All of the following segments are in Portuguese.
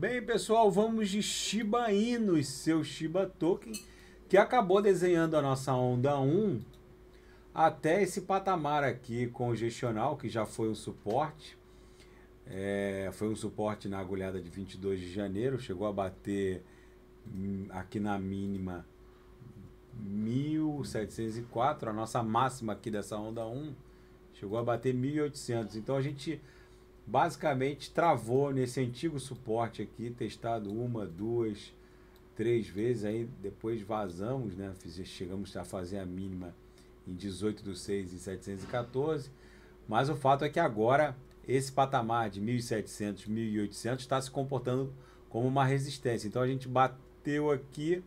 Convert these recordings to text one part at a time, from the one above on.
Bem, pessoal, vamos de Shiba Inu seu Shiba Token, que acabou desenhando a nossa onda 1 até esse patamar aqui congestional, que já foi um suporte. É, foi um suporte na agulhada de 22 de janeiro, chegou a bater hum, aqui na mínima 1704, a nossa máxima aqui dessa onda 1 chegou a bater 1800. Então a gente basicamente travou nesse antigo suporte aqui, testado uma, duas, três vezes, aí depois vazamos, né? chegamos a fazer a mínima em 18 do 6 e 714, mas o fato é que agora esse patamar de 1.700, 1.800 está se comportando como uma resistência. Então a gente bateu aqui,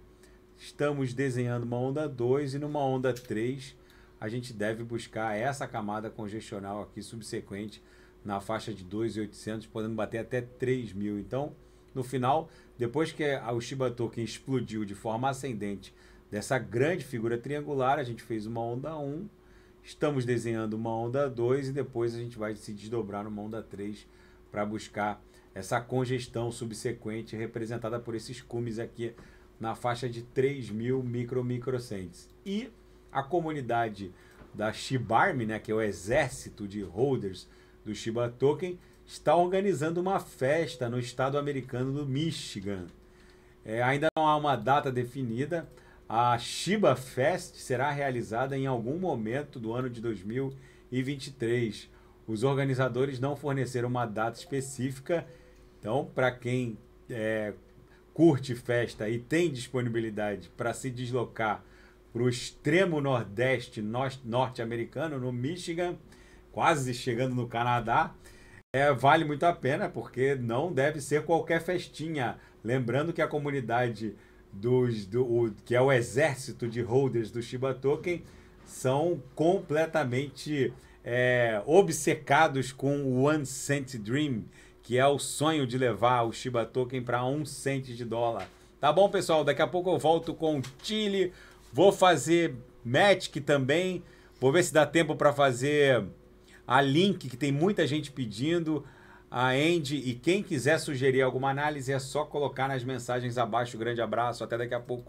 estamos desenhando uma onda 2 e numa onda 3 a gente deve buscar essa camada congestional aqui subsequente na faixa de 2.800, podendo bater até 3.000. mil. Então, no final, depois que o Shiba Token explodiu de forma ascendente dessa grande figura triangular, a gente fez uma onda 1, estamos desenhando uma onda 2 e depois a gente vai se desdobrar numa onda 3 para buscar essa congestão subsequente representada por esses cumes aqui na faixa de 3.000 mil micro microcentes. E a comunidade da Shibarmy, né, que é o exército de holders do Shiba Token, está organizando uma festa no estado americano do Michigan. É, ainda não há uma data definida. A Shiba Fest será realizada em algum momento do ano de 2023. Os organizadores não forneceram uma data específica, então, para quem é, curte festa e tem disponibilidade para se deslocar para o extremo nordeste norte-americano, no Michigan, quase chegando no Canadá, é, vale muito a pena, porque não deve ser qualquer festinha. Lembrando que a comunidade dos, do, o, que é o exército de holders do Shiba Token, são completamente é, obcecados com o One Cent Dream, que é o sonho de levar o Shiba Token para um cent de dólar. Tá bom, pessoal? Daqui a pouco eu volto com o Chile. Vou fazer Magic também. Vou ver se dá tempo para fazer a Link, que tem muita gente pedindo, a Andy. E quem quiser sugerir alguma análise é só colocar nas mensagens abaixo. Grande abraço, até daqui a pouco.